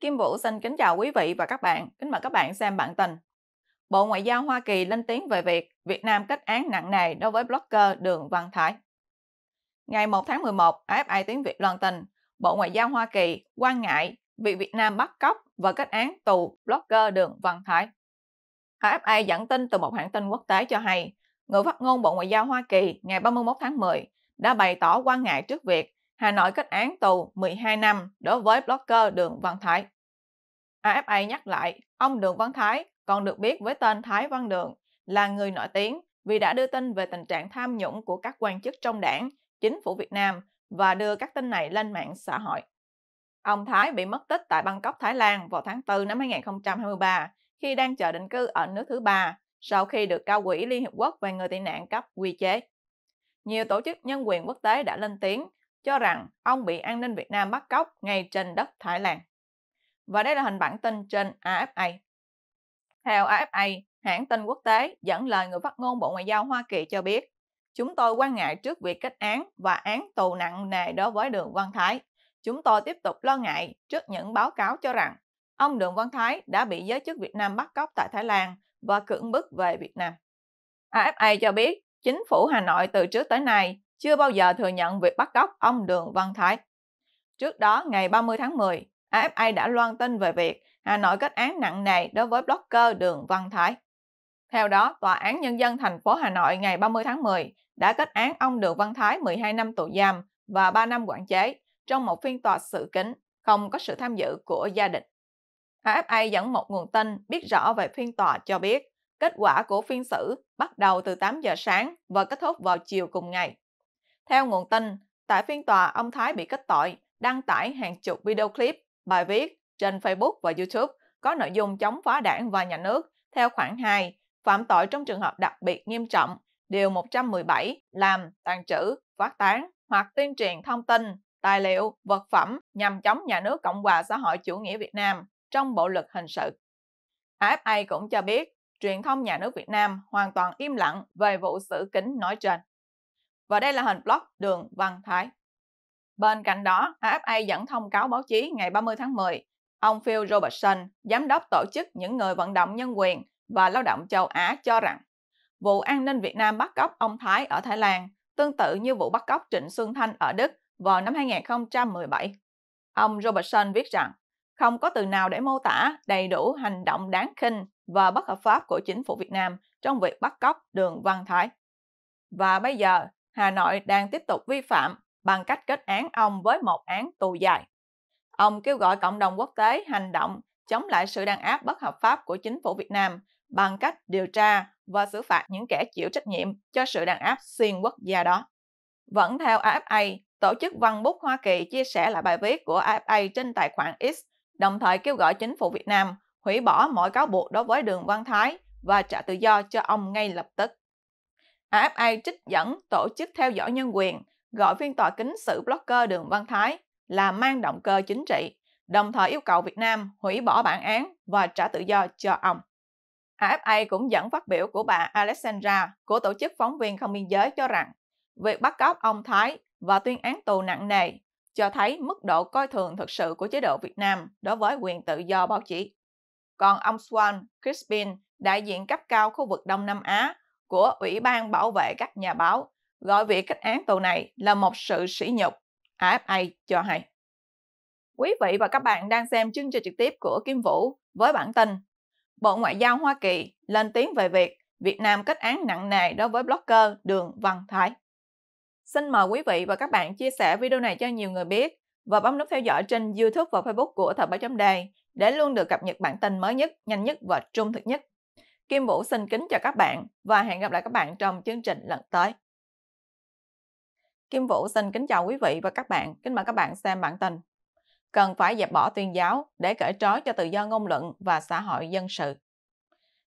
Kim Vũ xin kính chào quý vị và các bạn. Kính mời các bạn xem bản tin. Bộ Ngoại giao Hoa Kỳ lên tiếng về việc Việt Nam kết án nặng nề đối với blogger Đường Văn Thái. Ngày 1 tháng 11, AFI tiếng Việt loan tin, Bộ Ngoại giao Hoa Kỳ quan ngại việc Việt Nam bắt cóc và kết án tù blogger Đường Văn Thái. AFI dẫn tin từ một hãng tin quốc tế cho hay, người phát ngôn Bộ Ngoại giao Hoa Kỳ ngày 31 tháng 10 đã bày tỏ quan ngại trước việc Hà Nội kết án tù 12 năm đối với blogger Đường Văn Thái. AFA nhắc lại, ông Đường Văn Thái còn được biết với tên Thái Văn Đường là người nổi tiếng vì đã đưa tin về tình trạng tham nhũng của các quan chức trong đảng, chính phủ Việt Nam và đưa các tin này lên mạng xã hội. Ông Thái bị mất tích tại Bangkok, Thái Lan vào tháng 4 năm 2023 khi đang chờ định cư ở nước thứ ba sau khi được cao quỹ Liên Hiệp Quốc về người tị nạn cấp quy chế. Nhiều tổ chức nhân quyền quốc tế đã lên tiếng cho rằng ông bị an ninh Việt Nam bắt cóc ngay trên đất Thái Lan. Và đây là hình bản tin trên AFA. Theo AFA, hãng tin quốc tế dẫn lời người phát ngôn Bộ Ngoại giao Hoa Kỳ cho biết, chúng tôi quan ngại trước việc kết án và án tù nặng nề đối với Đường Văn Thái. Chúng tôi tiếp tục lo ngại trước những báo cáo cho rằng ông Đường Văn Thái đã bị giới chức Việt Nam bắt cóc tại Thái Lan và cưỡng bức về Việt Nam. AFA cho biết chính phủ Hà Nội từ trước tới nay chưa bao giờ thừa nhận việc bắt cóc ông Đường Văn Thái. Trước đó, ngày 30 tháng 10, AFA đã loan tin về việc Hà Nội kết án nặng nề đối với blogger Đường Văn Thái. Theo đó, Tòa án Nhân dân thành phố Hà Nội ngày 30 tháng 10 đã kết án ông Đường Văn Thái 12 năm tù giam và 3 năm quản chế trong một phiên tòa sự kính không có sự tham dự của gia đình. AFA dẫn một nguồn tin biết rõ về phiên tòa cho biết kết quả của phiên xử bắt đầu từ 8 giờ sáng và kết thúc vào chiều cùng ngày. Theo nguồn tin, tại phiên tòa ông Thái bị kết tội đăng tải hàng chục video clip, bài viết trên Facebook và YouTube có nội dung chống phá đảng và nhà nước theo khoản 2, phạm tội trong trường hợp đặc biệt nghiêm trọng, điều 117, làm, tàn trữ, phát tán hoặc tuyên truyền thông tin, tài liệu, vật phẩm nhằm chống nhà nước Cộng hòa xã hội chủ nghĩa Việt Nam trong bộ luật hình sự. AFA cũng cho biết, truyền thông nhà nước Việt Nam hoàn toàn im lặng về vụ xử kính nói trên và đây là hình blog đường Văn Thái. Bên cạnh đó, AFA dẫn thông cáo báo chí ngày 30 tháng 10, ông Phil Robertson, giám đốc tổ chức những người vận động nhân quyền và lao động châu Á cho rằng vụ an ninh Việt Nam bắt cóc ông Thái ở Thái Lan tương tự như vụ bắt cóc Trịnh Xuân Thanh ở Đức vào năm 2017. Ông Robertson viết rằng không có từ nào để mô tả đầy đủ hành động đáng khinh và bất hợp pháp của chính phủ Việt Nam trong việc bắt cóc đường Văn Thái. Và bây giờ, Hà Nội đang tiếp tục vi phạm bằng cách kết án ông với một án tù dài. Ông kêu gọi cộng đồng quốc tế hành động chống lại sự đàn áp bất hợp pháp của chính phủ Việt Nam bằng cách điều tra và xử phạt những kẻ chịu trách nhiệm cho sự đàn áp xuyên quốc gia đó. Vẫn theo AFA, tổ chức Văn Bút Hoa Kỳ chia sẻ lại bài viết của AFA trên tài khoản X, đồng thời kêu gọi chính phủ Việt Nam hủy bỏ mọi cáo buộc đối với Đường Văn Thái và trả tự do cho ông ngay lập tức. AFA trích dẫn tổ chức theo dõi nhân quyền gọi phiên tòa kính sự blogger Đường Văn Thái là mang động cơ chính trị, đồng thời yêu cầu Việt Nam hủy bỏ bản án và trả tự do cho ông. AFA cũng dẫn phát biểu của bà Alexandra của tổ chức phóng viên không biên giới cho rằng việc bắt cóc ông Thái và tuyên án tù nặng nề cho thấy mức độ coi thường thực sự của chế độ Việt Nam đối với quyền tự do báo chí. Còn ông Swan Crispin, đại diện cấp cao khu vực Đông Nam Á của Ủy ban Bảo vệ các nhà báo gọi việc kết án tù này là một sự sỉ nhục, AFA cho hay. Quý vị và các bạn đang xem chương trình trực tiếp của Kim Vũ với bản tin Bộ Ngoại giao Hoa Kỳ lên tiếng về việc Việt Nam kết án nặng nề đối với blogger Đường Văn Thái. Xin mời quý vị và các bạn chia sẻ video này cho nhiều người biết và bấm nút theo dõi trên YouTube và Facebook của Thời báo chấm đề để luôn được cập nhật bản tin mới nhất, nhanh nhất và trung thực nhất Kim Vũ xin kính chào các bạn và hẹn gặp lại các bạn trong chương trình lần tới. Kim Vũ xin kính chào quý vị và các bạn, kính mời các bạn xem bản tin. Cần phải dẹp bỏ tuyên giáo để cởi trói cho tự do ngôn luận và xã hội dân sự.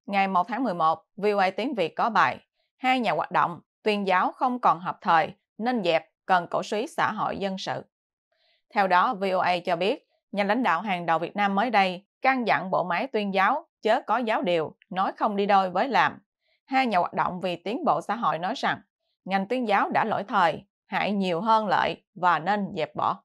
Ngày 1 tháng 11, VOA Tiếng Việt có bài Hai nhà hoạt động, tuyên giáo không còn hợp thời nên dẹp cần cổ suý xã hội dân sự. Theo đó, VOA cho biết, nhà lãnh đạo hàng đầu Việt Nam mới đây can dặn bộ máy tuyên giáo chớ có giáo điều, nói không đi đôi với làm. Hai nhà hoạt động vì tiến bộ xã hội nói rằng ngành tuyên giáo đã lỗi thời, hại nhiều hơn lợi và nên dẹp bỏ.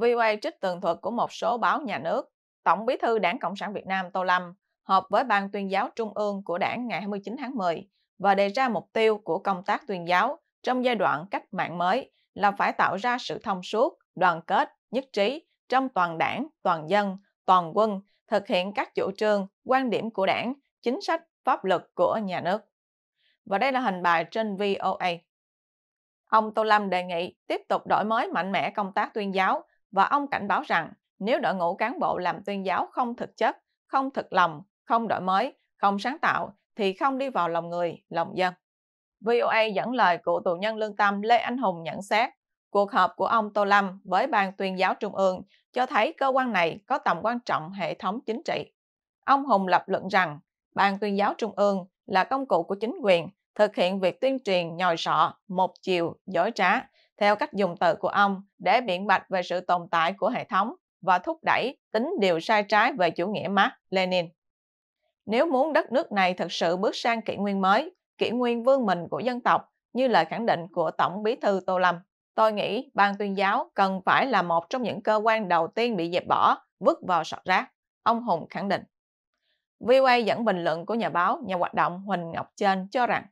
vi quay trích tường thuật của một số báo nhà nước, Tổng bí thư Đảng Cộng sản Việt Nam Tô Lâm họp với Ban tuyên giáo Trung ương của Đảng ngày 29 tháng 10 và đề ra mục tiêu của công tác tuyên giáo trong giai đoạn cách mạng mới là phải tạo ra sự thông suốt, đoàn kết, nhất trí trong toàn đảng, toàn dân toàn quân thực hiện các chủ trương, quan điểm của đảng, chính sách, pháp luật của nhà nước. Và đây là hình bài trên VOA. Ông Tô Lâm đề nghị tiếp tục đổi mới mạnh mẽ công tác tuyên giáo và ông cảnh báo rằng nếu đội ngũ cán bộ làm tuyên giáo không thực chất, không thực lòng, không đổi mới, không sáng tạo thì không đi vào lòng người, lòng dân. VOA dẫn lời cựu tù nhân lương tâm Lê Anh Hùng nhận xét Cuộc họp của ông Tô Lâm với Ban tuyên giáo Trung ương cho thấy cơ quan này có tầm quan trọng hệ thống chính trị. Ông Hùng lập luận rằng Ban tuyên giáo Trung ương là công cụ của chính quyền thực hiện việc tuyên truyền nhòi sọ, một chiều, dối trá, theo cách dùng từ của ông để biện bạch về sự tồn tại của hệ thống và thúc đẩy tính điều sai trái về chủ nghĩa Mark Lenin. Nếu muốn đất nước này thực sự bước sang kỷ nguyên mới, kỷ nguyên vương mình của dân tộc như lời khẳng định của Tổng Bí thư Tô Lâm, tôi nghĩ ban tuyên giáo cần phải là một trong những cơ quan đầu tiên bị dẹp bỏ, vứt vào sọt rác, ông Hùng khẳng định. VOA dẫn bình luận của nhà báo, nhà hoạt động Huỳnh Ngọc Trên cho rằng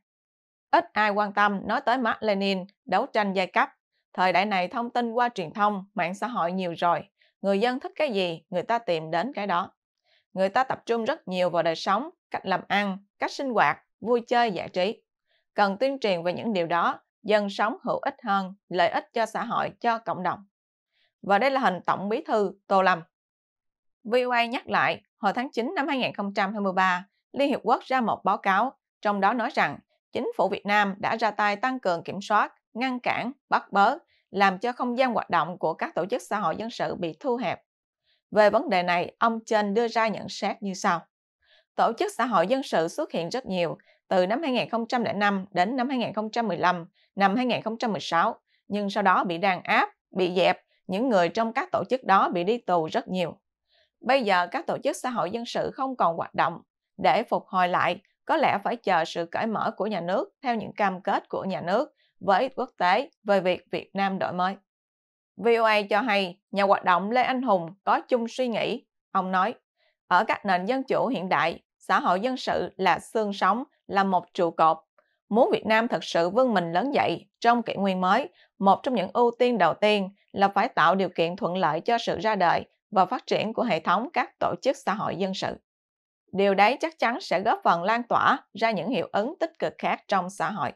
ít ai quan tâm nói tới Mark Lenin, đấu tranh giai cấp. Thời đại này thông tin qua truyền thông, mạng xã hội nhiều rồi. Người dân thích cái gì, người ta tìm đến cái đó. Người ta tập trung rất nhiều vào đời sống, cách làm ăn, cách sinh hoạt, vui chơi giải trí. Cần tuyên truyền về những điều đó dân sống hữu ích hơn, lợi ích cho xã hội, cho cộng đồng. Và đây là hình Tổng Bí thư Tô Lâm. VOA nhắc lại, hồi tháng 9 năm 2023, Liên Hiệp Quốc ra một báo cáo, trong đó nói rằng chính phủ Việt Nam đã ra tay tăng cường kiểm soát, ngăn cản, bắt bớ, làm cho không gian hoạt động của các tổ chức xã hội dân sự bị thu hẹp. Về vấn đề này, ông Trên đưa ra nhận xét như sau. Tổ chức xã hội dân sự xuất hiện rất nhiều từ năm 2005 đến năm 2015 năm 2016, nhưng sau đó bị đàn áp, bị dẹp, những người trong các tổ chức đó bị đi tù rất nhiều. Bây giờ các tổ chức xã hội dân sự không còn hoạt động. Để phục hồi lại, có lẽ phải chờ sự cởi mở của nhà nước theo những cam kết của nhà nước với quốc tế về việc Việt Nam đổi mới. VOA cho hay nhà hoạt động Lê Anh Hùng có chung suy nghĩ. Ông nói, ở các nền dân chủ hiện đại, xã hội dân sự là xương sống, là một trụ cột Muốn Việt Nam thật sự vươn mình lớn dậy trong kỷ nguyên mới, một trong những ưu tiên đầu tiên là phải tạo điều kiện thuận lợi cho sự ra đời và phát triển của hệ thống các tổ chức xã hội dân sự. Điều đấy chắc chắn sẽ góp phần lan tỏa ra những hiệu ứng tích cực khác trong xã hội.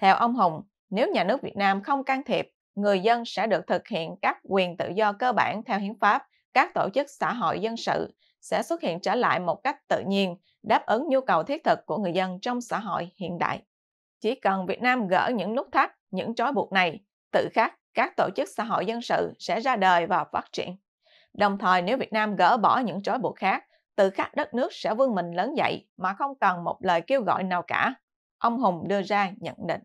Theo ông Hùng, nếu nhà nước Việt Nam không can thiệp, người dân sẽ được thực hiện các quyền tự do cơ bản theo hiến pháp, các tổ chức xã hội dân sự sẽ xuất hiện trở lại một cách tự nhiên, đáp ứng nhu cầu thiết thực của người dân trong xã hội hiện đại. Chỉ cần Việt Nam gỡ những nút thắt, những trói buộc này, tự khắc các tổ chức xã hội dân sự sẽ ra đời và phát triển. Đồng thời nếu Việt Nam gỡ bỏ những trói buộc khác, tự khắc đất nước sẽ vươn mình lớn dậy mà không cần một lời kêu gọi nào cả. Ông Hùng đưa ra nhận định.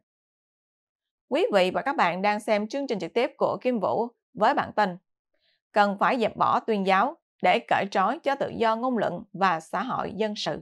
Quý vị và các bạn đang xem chương trình trực tiếp của Kim Vũ với bản tin Cần phải dẹp bỏ tuyên giáo để cởi trói cho tự do ngôn luận và xã hội dân sự.